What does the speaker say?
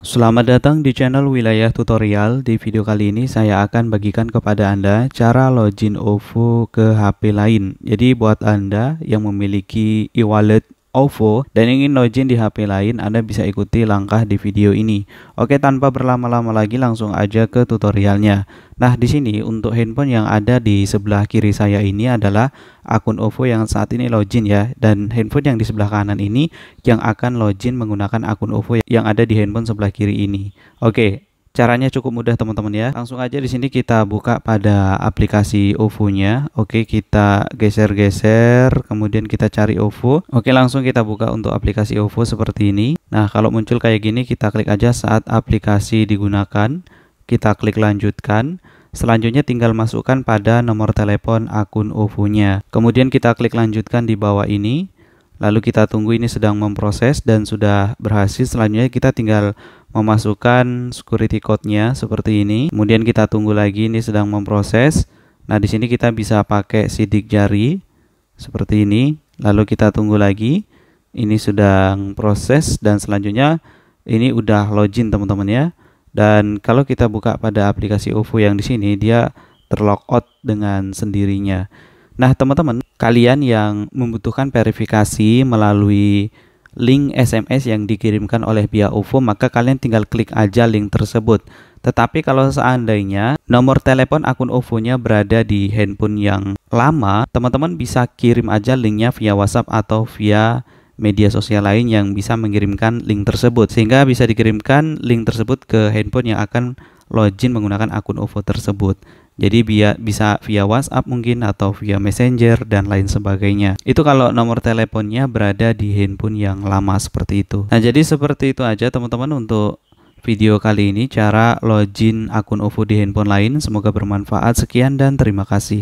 Selamat datang di channel Wilayah Tutorial. Di video kali ini saya akan bagikan kepada Anda cara login OVO ke HP lain. Jadi buat Anda yang memiliki e-wallet OVO dan ingin login di HP lain, Anda bisa ikuti langkah di video ini. Oke, tanpa berlama-lama lagi langsung aja ke tutorialnya. Nah, di sini untuk handphone yang ada di sebelah kiri saya ini adalah akun OVO yang saat ini login ya dan handphone yang di sebelah kanan ini yang akan login menggunakan akun OVO yang ada di handphone sebelah kiri ini. Oke, Caranya cukup mudah teman-teman ya. Langsung aja di sini kita buka pada aplikasi OVO-nya. Oke, kita geser-geser, kemudian kita cari OVO. Oke, langsung kita buka untuk aplikasi OVO seperti ini. Nah, kalau muncul kayak gini kita klik aja saat aplikasi digunakan. Kita klik lanjutkan. Selanjutnya tinggal masukkan pada nomor telepon akun OVO-nya. Kemudian kita klik lanjutkan di bawah ini lalu kita tunggu ini sedang memproses dan sudah berhasil selanjutnya kita tinggal memasukkan security code-nya seperti ini kemudian kita tunggu lagi ini sedang memproses nah di sini kita bisa pakai sidik jari seperti ini lalu kita tunggu lagi ini sedang proses dan selanjutnya ini udah login teman-teman ya dan kalau kita buka pada aplikasi OVO yang di sini dia terlock out dengan sendirinya Nah, teman-teman, kalian yang membutuhkan verifikasi melalui link SMS yang dikirimkan oleh via UFO, maka kalian tinggal klik aja link tersebut. Tetapi kalau seandainya nomor telepon akun ovo nya berada di handphone yang lama, teman-teman bisa kirim aja linknya via WhatsApp atau via media sosial lain yang bisa mengirimkan link tersebut sehingga bisa dikirimkan link tersebut ke handphone yang akan login menggunakan akun OVO tersebut. Jadi via, bisa via WhatsApp mungkin atau via Messenger dan lain sebagainya. Itu kalau nomor teleponnya berada di handphone yang lama seperti itu. Nah, jadi seperti itu aja teman-teman untuk video kali ini cara login akun OVO di handphone lain. Semoga bermanfaat. Sekian dan terima kasih.